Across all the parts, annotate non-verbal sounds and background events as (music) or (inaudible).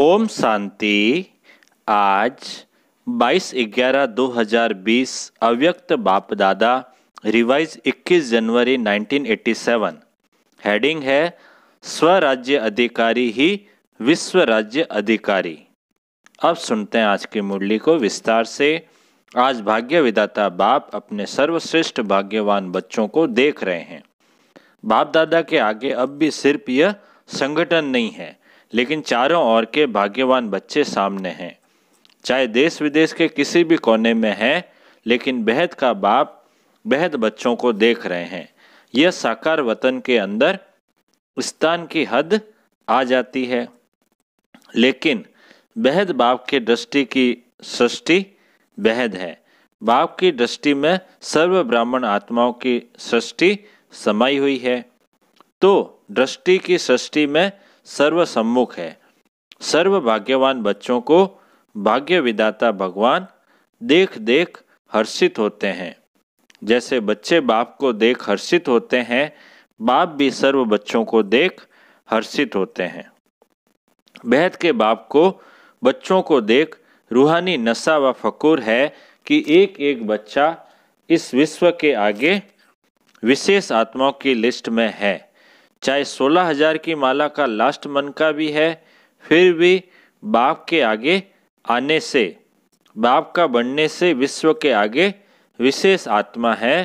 ओम शांति आज 22 ग्यारह 2020 अव्यक्त बाप दादा रिवाइज 21 जनवरी 1987 हेडिंग है स्वराज्य अधिकारी ही विश्व राज्य अधिकारी अब सुनते हैं आज की मुरली को विस्तार से आज भाग्य विदाता बाप अपने सर्वश्रेष्ठ भाग्यवान बच्चों को देख रहे हैं बाप दादा के आगे अब भी सिर्फ यह संगठन नहीं है लेकिन चारों ओर के भाग्यवान बच्चे सामने हैं चाहे देश विदेश के किसी भी कोने में हैं लेकिन बेहद का बाप बेहद बच्चों को देख रहे हैं यह साकार वतन के अंदर स्थान की हद आ जाती है लेकिन बेहद बाप के दृष्टि की सृष्टि बेहद है बाप की दृष्टि में सर्व ब्राह्मण आत्माओं की सृष्टि समाई हुई है तो दृष्टि की सृष्टि में सर्वसम्मुख है सर्व भाग्यवान बच्चों को भाग्य विदाता भगवान देख देख हर्षित होते हैं जैसे बच्चे बाप को देख हर्षित होते हैं बाप भी सर्व बच्चों को देख हर्षित होते हैं बेहद के बाप को बच्चों को देख रूहानी नशा व फकूर है कि एक एक बच्चा इस विश्व के आगे विशेष आत्माओं की लिस्ट में है चाहे सोलह हजार की माला का लास्ट मन का भी है फिर भी बाप के आगे आने से बाप का बनने से विश्व के आगे विशेष आत्मा है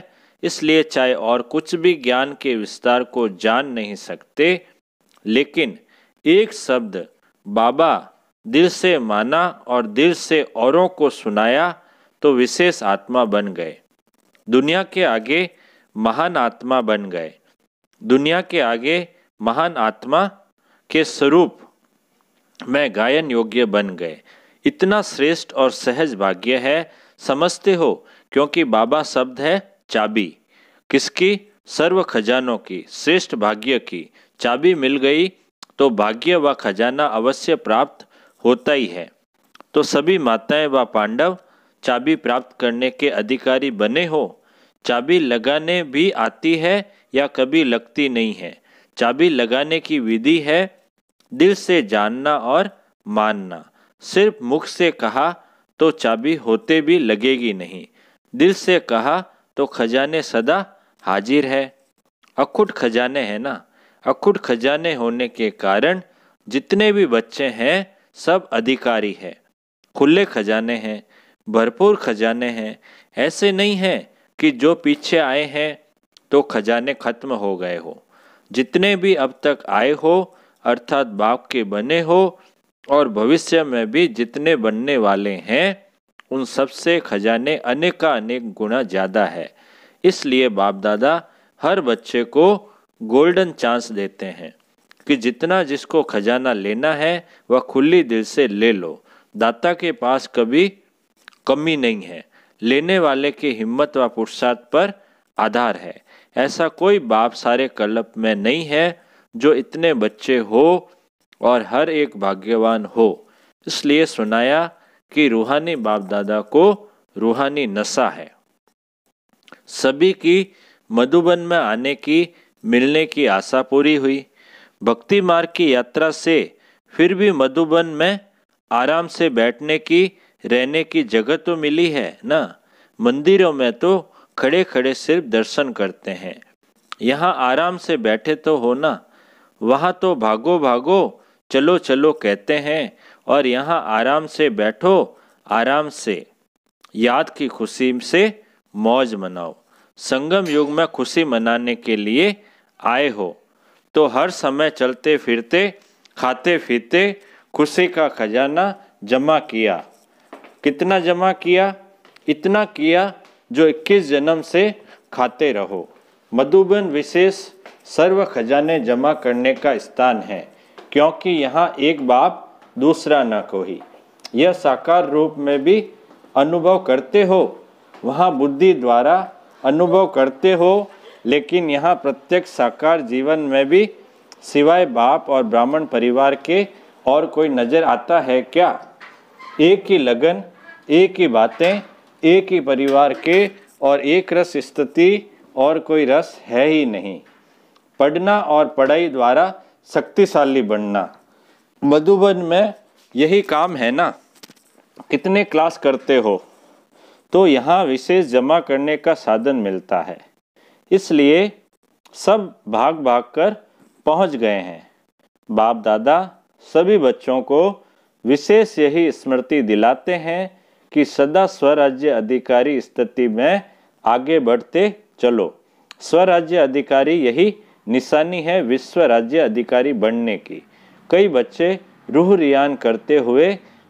इसलिए चाहे और कुछ भी ज्ञान के विस्तार को जान नहीं सकते लेकिन एक शब्द बाबा दिल से माना और दिल से औरों को सुनाया तो विशेष आत्मा बन गए दुनिया के आगे महान आत्मा बन गए दुनिया के आगे महान आत्मा के स्वरूप में गायन योग्य बन गए इतना श्रेष्ठ और सहज भाग्य है समझते हो क्योंकि बाबा शब्द है चाबी किसकी सर्व खजानों की श्रेष्ठ भाग्य की चाबी मिल गई तो भाग्य व खजाना अवश्य प्राप्त होता ही है तो सभी माताएं व पांडव चाबी प्राप्त करने के अधिकारी बने हो चाबी लगाने भी आती है या कभी लगती नहीं है चाबी लगाने की विधि है दिल से जानना और मानना सिर्फ मुख से कहा तो चाबी होते भी लगेगी नहीं दिल से कहा तो खजाने सदा हाजिर है अखुट खजाने हैं ना अखुट खजाने होने के कारण जितने भी बच्चे हैं सब अधिकारी है खुले खजाने हैं भरपूर खजाने हैं ऐसे नहीं हैं कि जो पीछे आए हैं तो खजाने खत्म हो गए हो जितने भी अब तक आए हो अर्थात बाप के बने हो और भविष्य में भी जितने बनने वाले हैं उन सबसे खजाने अनेक गुना ज़्यादा है इसलिए बाप दादा हर बच्चे को गोल्डन चांस देते हैं कि जितना जिसको खजाना लेना है वह खुली दिल से ले लो दाता के पास कभी कमी नहीं है लेने वाले की हिम्मत व पुरुषार्थ पर आधार है ऐसा कोई बाप सारे कल्प में नहीं है जो इतने बच्चे हो और हर एक भाग्यवान हो इसलिए सुनाया कि रूहानी बाप दादा को रूहानी नशा है सभी की मधुबन में आने की मिलने की आशा पूरी हुई भक्ति मार्ग की यात्रा से फिर भी मधुबन में आराम से बैठने की रहने की जगह तो मिली है ना मंदिरों में तो खड़े खड़े सिर्फ दर्शन करते हैं यहाँ आराम से बैठे तो हो ना वहाँ तो भागो भागो चलो चलो कहते हैं और यहाँ आराम से बैठो आराम से याद की खुशी से मौज मनाओ संगम युग में खुशी मनाने के लिए आए हो तो हर समय चलते फिरते खाते पीते खुशी का खजाना जमा किया कितना जमा किया इतना किया जो 21 जन्म से खाते रहो मधुबन विशेष सर्व खजाने जमा करने का स्थान है क्योंकि यहाँ एक बाप दूसरा न कोई यह साकार रूप में भी अनुभव करते हो वहाँ बुद्धि द्वारा अनुभव करते हो लेकिन यहाँ प्रत्येक साकार जीवन में भी सिवाय बाप और ब्राह्मण परिवार के और कोई नज़र आता है क्या एक ही लगन एक ही बातें एक ही परिवार के और एक रस स्थिति और कोई रस है ही नहीं पढ़ना और पढ़ाई द्वारा शक्तिशाली बनना मधुबन में यही काम है ना कितने क्लास करते हो तो यहाँ विशेष जमा करने का साधन मिलता है इसलिए सब भाग भाग कर पहुँच गए हैं बाप दादा सभी बच्चों को विशेष यही स्मृति दिलाते हैं कि सदा स्वराज्य अधिकारी स्थिति में आगे बढ़ते चलो स्वराज्य अधिकारी यही निशानी है विश्व राज्य अधिकारी बनने की कई बच्चे रूह रियान करते हुए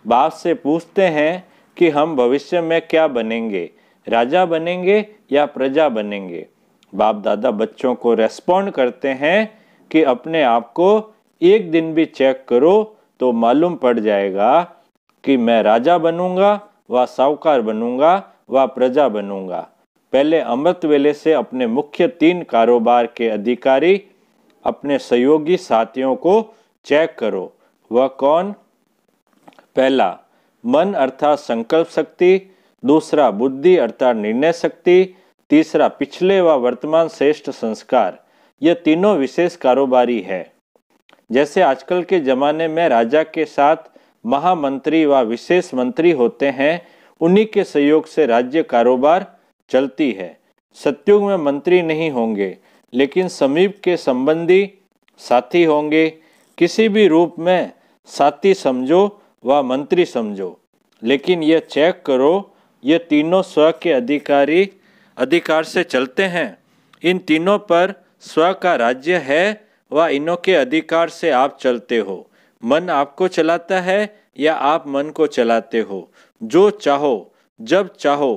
बाप से पूछते हैं कि हम भविष्य में क्या बनेंगे राजा बनेंगे या प्रजा बनेंगे बाप दादा बच्चों को रेस्पॉन्ड करते हैं कि अपने आप को एक दिन भी चेक करो तो मालूम पड़ जाएगा कि मैं राजा बनूंगा वह साहूकार बनूंगा वह प्रजा बनूंगा पहले अमृत वेले से अपने मुख्य तीन कारोबार के अधिकारी अपने सहयोगी साथियों को चेक करो वह कौन पहला मन अर्थात संकल्प शक्ति दूसरा बुद्धि अर्थात निर्णय शक्ति तीसरा पिछले व वर्तमान श्रेष्ठ संस्कार ये तीनों विशेष कारोबारी है जैसे आजकल के ज़माने में राजा के साथ महामंत्री व विशेष मंत्री होते हैं उन्हीं के सहयोग से राज्य कारोबार चलती है सत्युग में मंत्री नहीं होंगे लेकिन समीप के संबंधी साथी होंगे किसी भी रूप में साथी समझो व मंत्री समझो लेकिन यह चेक करो ये तीनों स्व के अधिकारी अधिकार से चलते हैं इन तीनों पर स्व का राज्य है व इनों के अधिकार से आप चलते हो मन आपको चलाता है या आप मन को चलाते हो जो चाहो जब चाहो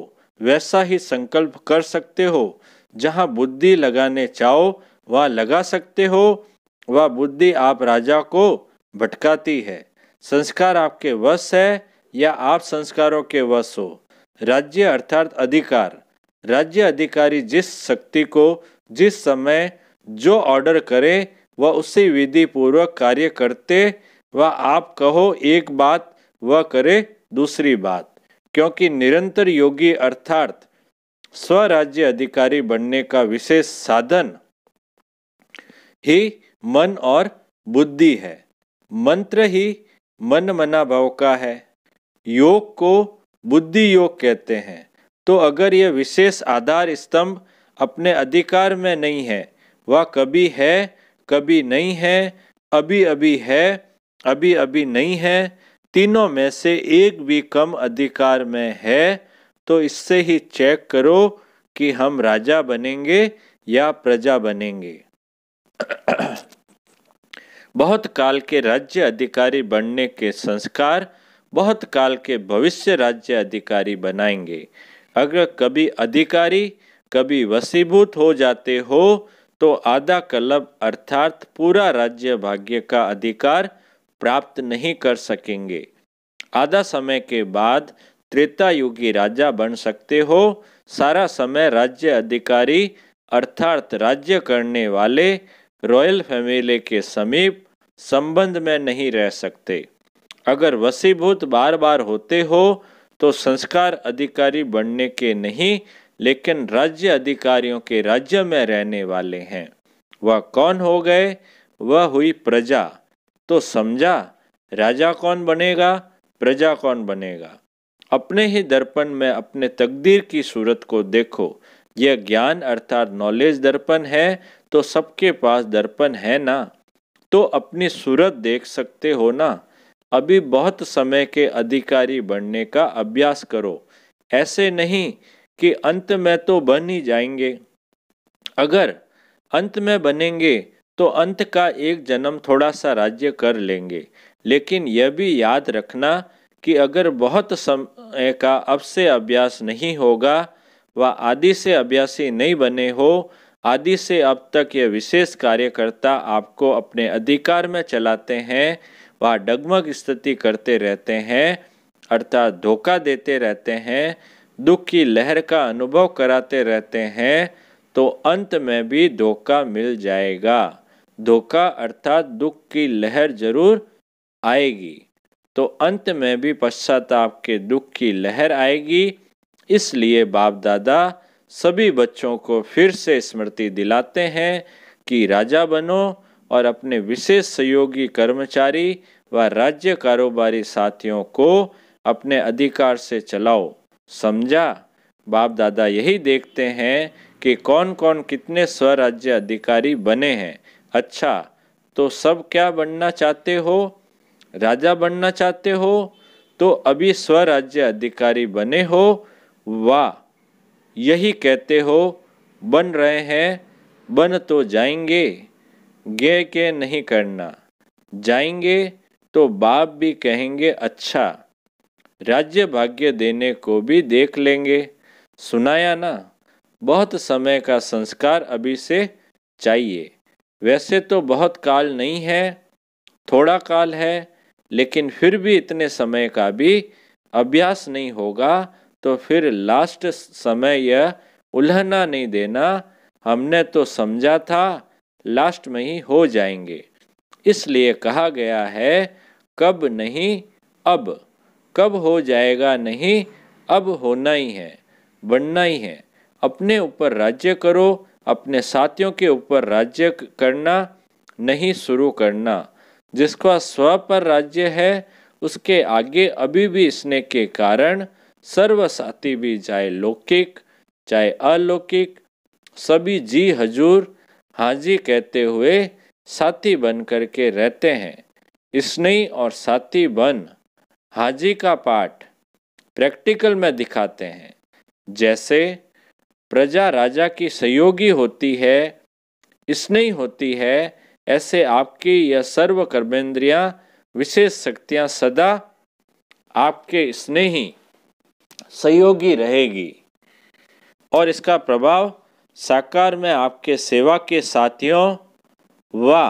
वैसा ही संकल्प कर सकते हो जहाँ बुद्धि लगाने चाहो वह लगा सकते हो वह बुद्धि आप राजा को भटकाती है संस्कार आपके वश है या आप संस्कारों के वश हो राज्य अर्थात अधिकार राज्य अधिकारी जिस शक्ति को जिस समय जो ऑर्डर करे वह उसी विधि पूर्वक कार्य करते वह आप कहो एक बात व करे दूसरी बात क्योंकि निरंतर योगी अर्थात स्वराज्य अधिकारी बनने का विशेष साधन ही मन और बुद्धि है मंत्र ही मन मना भाव का है योग को बुद्धि योग कहते हैं तो अगर यह विशेष आधार स्तंभ अपने अधिकार में नहीं है वह कभी है कभी नहीं है अभी अभी है अभी अभी नहीं है तीनों में से एक भी कम अधिकार में है तो इससे ही चेक करो कि हम राजा बनेंगे या प्रजा बनेंगे (clears throat) बहुत काल के राज्य अधिकारी बनने के संस्कार बहुत काल के भविष्य राज्य अधिकारी बनाएंगे अगर कभी अधिकारी कभी वसीभूत हो जाते हो तो आधा कलब अर्थात पूरा राज्य भाग्य का अधिकार प्राप्त नहीं कर सकेंगे आधा समय के बाद त्रेता युगी राजा बन सकते हो सारा समय राज्य अधिकारी अर्थात राज्य करने वाले रॉयल फैमिली के समीप संबंध में नहीं रह सकते अगर वसीभूत बार बार होते हो तो संस्कार अधिकारी बनने के नहीं लेकिन राज्य अधिकारियों के राज्य में रहने वाले हैं वह कौन हो गए वह हुई प्रजा तो समझा राजा कौन बनेगा प्रजा कौन बनेगा अपने ही दर्पण में अपने तकदीर की सूरत को देखो यह ज्ञान अर्थात नॉलेज दर्पण है तो सबके पास दर्पण है ना तो अपनी सूरत देख सकते हो ना अभी बहुत समय के अधिकारी बनने का अभ्यास करो ऐसे नहीं कि अंत में तो बन ही जाएंगे अगर अंत में बनेंगे तो अंत का एक जन्म थोड़ा सा राज्य कर लेंगे लेकिन यह भी याद रखना कि अगर बहुत समय का अब से अभ्यास नहीं होगा व आदि से अभ्यासी नहीं बने हो आदि से अब तक यह विशेष कार्यकर्ता आपको अपने अधिकार में चलाते हैं वह डगमग स्थिति करते रहते हैं अर्थात धोखा देते रहते हैं दुख की लहर का अनुभव कराते रहते हैं तो अंत में भी धोखा मिल जाएगा धोखा अर्थात दुख की लहर जरूर आएगी तो अंत में भी पश्चाताप के दुख की लहर आएगी इसलिए बाप दादा सभी बच्चों को फिर से स्मृति दिलाते हैं कि राजा बनो और अपने विशेष सहयोगी कर्मचारी व राज्य कारोबारी साथियों को अपने अधिकार से चलाओ समझा बाप दादा यही देखते हैं कि कौन कौन कितने स्वराज्य अधिकारी बने हैं अच्छा तो सब क्या बनना चाहते हो राजा बनना चाहते हो तो अभी स्वराज्य अधिकारी बने हो वाह यही कहते हो बन रहे हैं बन तो जाएंगे गे के नहीं करना जाएंगे तो बाप भी कहेंगे अच्छा राज्य भाग्य देने को भी देख लेंगे सुनाया ना बहुत समय का संस्कार अभी से चाहिए वैसे तो बहुत काल नहीं है थोड़ा काल है लेकिन फिर भी इतने समय का भी अभ्यास नहीं होगा तो फिर लास्ट समय यह उल्हना नहीं देना हमने तो समझा था लास्ट में ही हो जाएंगे इसलिए कहा गया है कब नहीं अब कब हो जाएगा नहीं अब होना ही है बनना ही है अपने ऊपर राज्य करो अपने साथियों के ऊपर राज्य करना नहीं शुरू करना जिसका स्व पर राज्य है उसके आगे अभी भी स्नेह के कारण सर्वसाथी भी चाहे लौकिक चाहे अलौकिक सभी जी हजूर हाजी कहते हुए साथी बन करके रहते हैं स्नेही और साथी बन हाजी का पाठ प्रैक्टिकल में दिखाते हैं जैसे प्रजा राजा की सहयोगी होती है स्नेही होती है ऐसे आपकी यह सर्व कर्मेंद्रियां विशेष शक्तियां सदा आपके स्नेही सहयोगी रहेगी और इसका प्रभाव साकार में आपके सेवा के साथियों व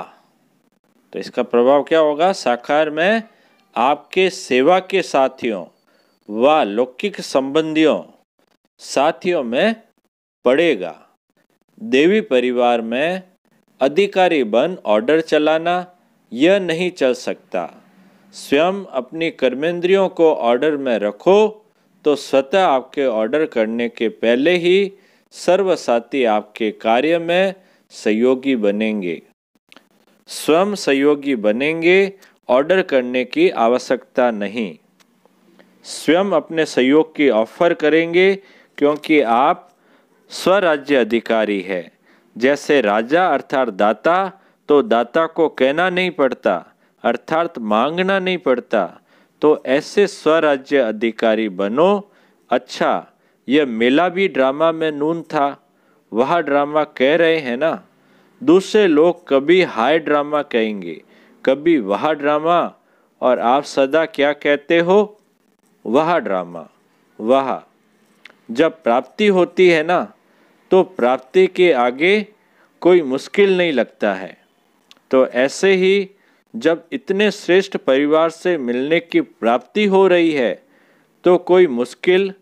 तो इसका प्रभाव क्या होगा साकार में आपके सेवा के साथियों व लौकिक संबंधियों साथियों में पड़ेगा देवी परिवार में अधिकारी बन ऑर्डर चलाना यह नहीं चल सकता स्वयं अपनी कर्मेंद्रियों को ऑर्डर में रखो तो स्वतः आपके ऑर्डर करने के पहले ही सर्वसाथी आपके कार्य में सहयोगी बनेंगे स्वयं सहयोगी बनेंगे ऑर्डर करने की आवश्यकता नहीं स्वयं अपने सहयोग की ऑफर करेंगे क्योंकि आप स्वराज्य अधिकारी है जैसे राजा अर्थात दाता तो दाता को कहना नहीं पड़ता अर्थात मांगना नहीं पड़ता तो ऐसे स्वराज्य अधिकारी बनो अच्छा यह मेला भी ड्रामा में नून था वह ड्रामा कह रहे हैं ना दूसरे लोग कभी हाई ड्रामा कहेंगे कभी वह ड्रामा और आप सदा क्या कहते हो वह ड्रामा वह जब प्राप्ति होती है ना तो प्राप्ति के आगे कोई मुश्किल नहीं लगता है तो ऐसे ही जब इतने श्रेष्ठ परिवार से मिलने की प्राप्ति हो रही है तो कोई मुश्किल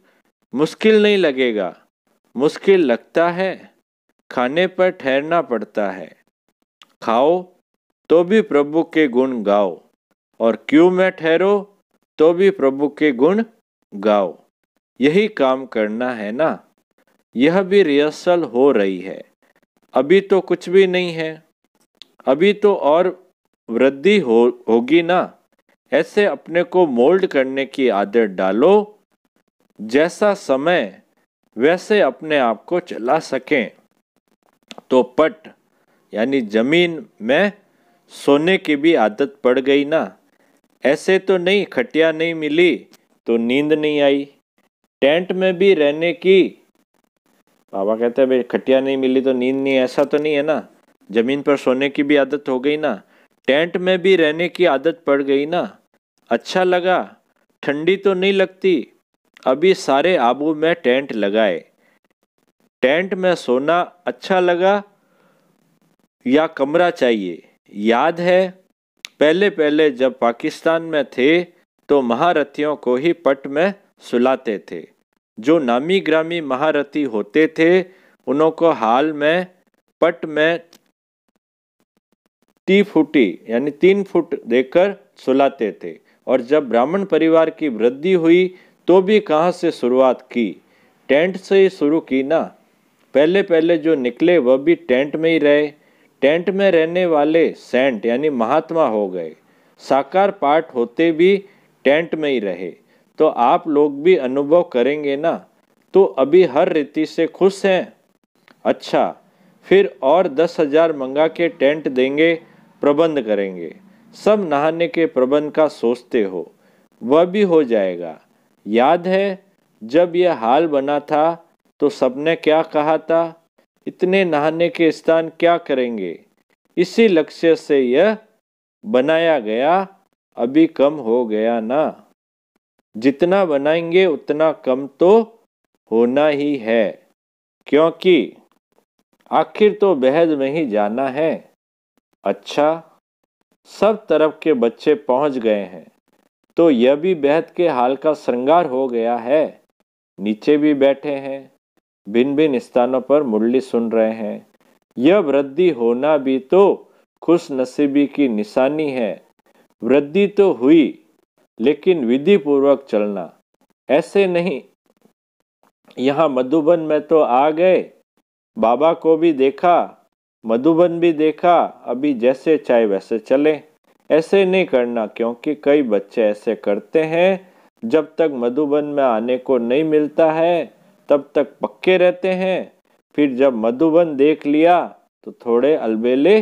मुश्किल नहीं लगेगा मुश्किल लगता है खाने पर ठहरना पड़ता है खाओ तो भी प्रभु के गुण गाओ और क्यों मैं ठहरो तो भी प्रभु के गुण गाओ यही काम करना है ना यह भी रिहर्सल हो रही है अभी तो कुछ भी नहीं है अभी तो और वृद्धि हो होगी ना ऐसे अपने को मोल्ड करने की आदत डालो जैसा समय वैसे अपने आप को चला सकें तो पट यानी जमीन में सोने की भी आदत पड़ गई ना ऐसे तो नहीं खटिया नहीं मिली तो नींद नहीं आई टेंट में भी रहने की बाबा कहते हैं भाई खटिया नहीं मिली तो नींद नहीं ऐसा तो नहीं है ना ज़मीन पर सोने की भी आदत हो गई ना टेंट में भी रहने की आदत पड़ गई ना अच्छा लगा ठंडी तो नहीं लगती अभी सारे आबू में टेंट लगाए टेंट में सोना अच्छा लगा या कमरा चाहिए याद है पहले पहले जब पाकिस्तान में थे तो महारथियों को ही पट में सुलाते थे जो नामी ग्रामी महारथी होते थे उन्हों को हाल में पट में ती फुटी यानी तीन फुट देकर सुलाते थे और जब ब्राह्मण परिवार की वृद्धि हुई तो भी कहाँ से शुरुआत की टेंट से ही शुरू की ना पहले पहले जो निकले वह भी टेंट में ही रहे टेंट में रहने वाले सेंट यानी महात्मा हो गए साकार पाठ होते भी टेंट में ही रहे तो आप लोग भी अनुभव करेंगे ना तो अभी हर रीति से खुश हैं अच्छा फिर और दस हजार मंगा के टेंट देंगे प्रबंध करेंगे सब नहाने के प्रबंध का सोचते हो वह भी हो जाएगा याद है जब यह हाल बना था तो सबने क्या कहा था इतने नहाने के स्थान क्या करेंगे इसी लक्ष्य से यह बनाया गया अभी कम हो गया ना जितना बनाएंगे उतना कम तो होना ही है क्योंकि आखिर तो बेहद में ही जाना है अच्छा सब तरफ के बच्चे पहुंच गए हैं तो यह भी बेहद के हाल का श्रृंगार हो गया है नीचे भी बैठे हैं भिन्न भिन्न स्थानों पर मुरली सुन रहे हैं यह वृद्धि होना भी तो खुश नसीबी की निशानी है वृद्धि तो हुई लेकिन विधि पूर्वक चलना ऐसे नहीं यहाँ मधुबन में तो आ गए बाबा को भी देखा मधुबन भी देखा अभी जैसे चाहे वैसे चले ऐसे नहीं करना क्योंकि कई बच्चे ऐसे करते हैं जब तक मधुबन में आने को नहीं मिलता है तब तक पक्के रहते हैं फिर जब मधुबन देख लिया तो थोड़े अलबेले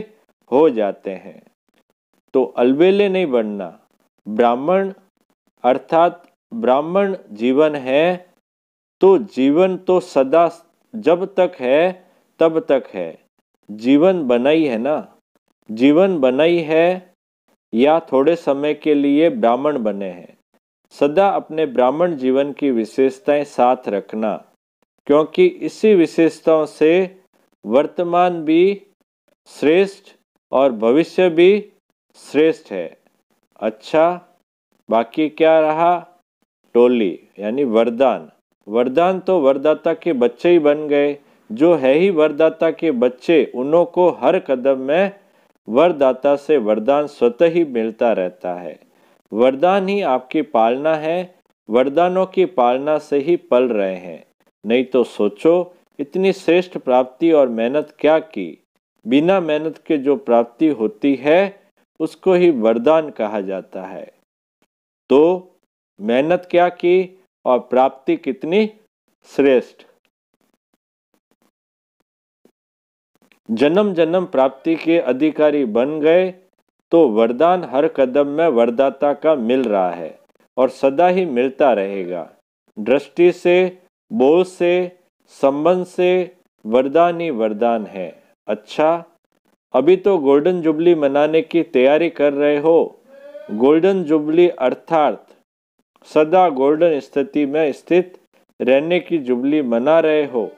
हो जाते हैं तो अलबेले नहीं बनना ब्राह्मण अर्थात ब्राह्मण जीवन है तो जीवन तो सदा जब तक है तब तक है जीवन बनाई है ना जीवन बनाई है या थोड़े समय के लिए ब्राह्मण बने हैं सदा अपने ब्राह्मण जीवन की विशेषताएं साथ रखना क्योंकि इसी विशेषताओं से वर्तमान भी श्रेष्ठ और भविष्य भी श्रेष्ठ है अच्छा बाकी क्या रहा टोली यानी वरदान वरदान तो वरदाता के बच्चे ही बन गए जो है ही वरदाता के बच्चे उन्हों को हर कदम में वरदाता से वरदान स्वतः ही मिलता रहता है वरदान ही आपकी पालना है वरदानों की पालना से ही पल रहे हैं नहीं तो सोचो इतनी श्रेष्ठ प्राप्ति और मेहनत क्या की बिना मेहनत के जो प्राप्ति होती है उसको ही वरदान कहा जाता है तो मेहनत क्या की और प्राप्ति कितनी श्रेष्ठ जन्म जन्म प्राप्ति के अधिकारी बन गए तो वरदान हर कदम में वरदाता का मिल रहा है और सदा ही मिलता रहेगा दृष्टि से बोझ से संबंध से वरदान ही वरदान है अच्छा अभी तो गोल्डन जुबली मनाने की तैयारी कर रहे हो गोल्डन जुबली अर्थात सदा गोल्डन स्थिति में स्थित रहने की जुबली मना रहे हो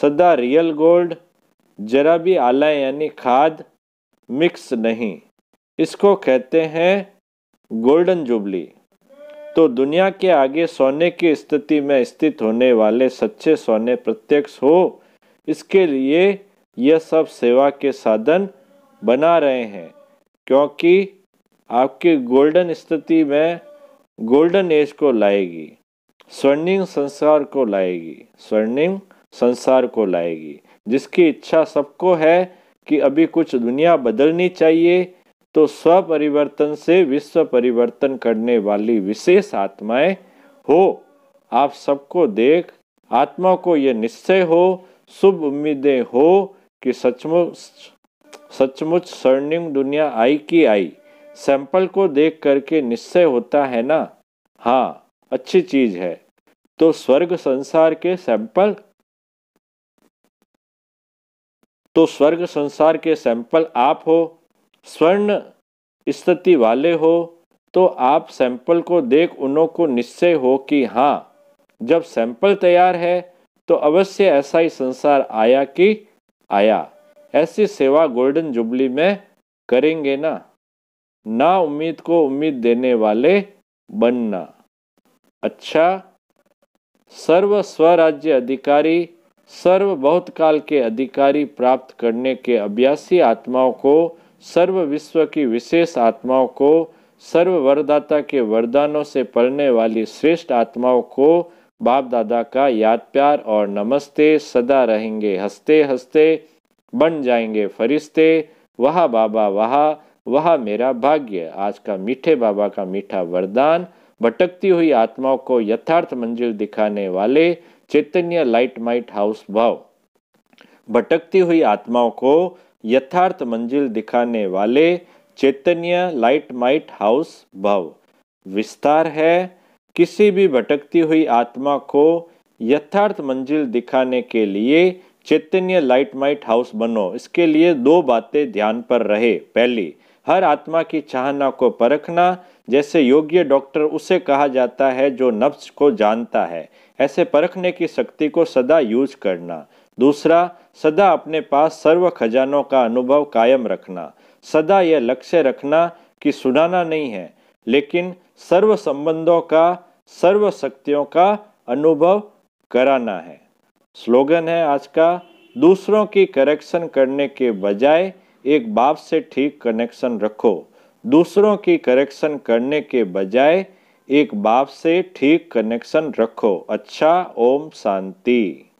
सदा रियल गोल्ड जरा भी आला यानी खाद मिक्स नहीं इसको कहते हैं गोल्डन जुबली तो दुनिया के आगे सोने की स्थिति में स्थित होने वाले सच्चे सोने प्रत्यक्ष हो इसके लिए यह सब सेवा के साधन बना रहे हैं क्योंकि आपकी गोल्डन स्थिति में गोल्डन एज को लाएगी स्वर्णिम संसार को लाएगी स्वर्णिम संसार को लाएगी जिसकी इच्छा सबको है कि अभी कुछ दुनिया बदलनी चाहिए तो स्व परिवर्तन से विश्व परिवर्तन करने वाली विशेष आत्माएं हो आप सबको देख आत्मा को यह निश्चय हो शुभ उम्मीदें हो कि सचमुच सचमुच स्वर्णिम दुनिया आई की आई सैंपल को देख करके निश्चय होता है ना हाँ अच्छी चीज है तो स्वर्ग संसार के सैंपल तो स्वर्ग संसार के सैंपल आप हो स्वर्ण स्थिति वाले हो तो आप सैंपल को देख उनों को निश्चय हो कि हाँ जब सैंपल तैयार है तो अवश्य ऐसा ही संसार आया कि आया ऐसी सेवा गोल्डन जुबली में करेंगे ना ना उम्मीद को उम्मीद देने वाले बनना अच्छा सर्व स्वराज्य अधिकारी सर्व बहुत काल के अधिकारी प्राप्त करने के अभ्यासी आत्माओं को सर्व विश्व की विशेष आत्माओं को सर्व वरदाता के वरदानों से पलने वाली श्रेष्ठ आत्माओं को बाप दादा का याद प्यार और नमस्ते सदा रहेंगे हंसते हंसते बन जाएंगे फरिश्ते वहा बाबा वहा वह मेरा भाग्य आज का मीठे बाबा का मीठा वरदान भटकती हुई आत्माओं को यथार्थ मंजिल दिखाने वाले चैतन्य लाइट माइट हाउस भाव भटकती हुई आत्माओं को यथार्थ मंजिल दिखाने वाले चैतन्य लाइट माइट हाउस भाव विस्तार है किसी भी भटकती हुई आत्मा को यथार्थ मंजिल दिखाने के लिए चैतन्य लाइट माइट हाउस बनो इसके लिए दो बातें ध्यान पर रहे पहली हर आत्मा की चाहना को परखना जैसे योग्य डॉक्टर उसे कहा जाता है जो नफ्स को जानता है ऐसे परखने की शक्ति को सदा यूज करना दूसरा सदा अपने पास सर्व खजानों का अनुभव कायम रखना सदा यह लक्ष्य रखना कि सुनाना नहीं है लेकिन सर्व संबंधों का सर्व शक्तियों का अनुभव कराना है स्लोगन है आज का दूसरों की करेक्शन करने के बजाय एक बाप से ठीक कनेक्शन रखो दूसरों की करेक्शन करने के बजाय एक बाप से ठीक कनेक्शन रखो अच्छा ओम शांति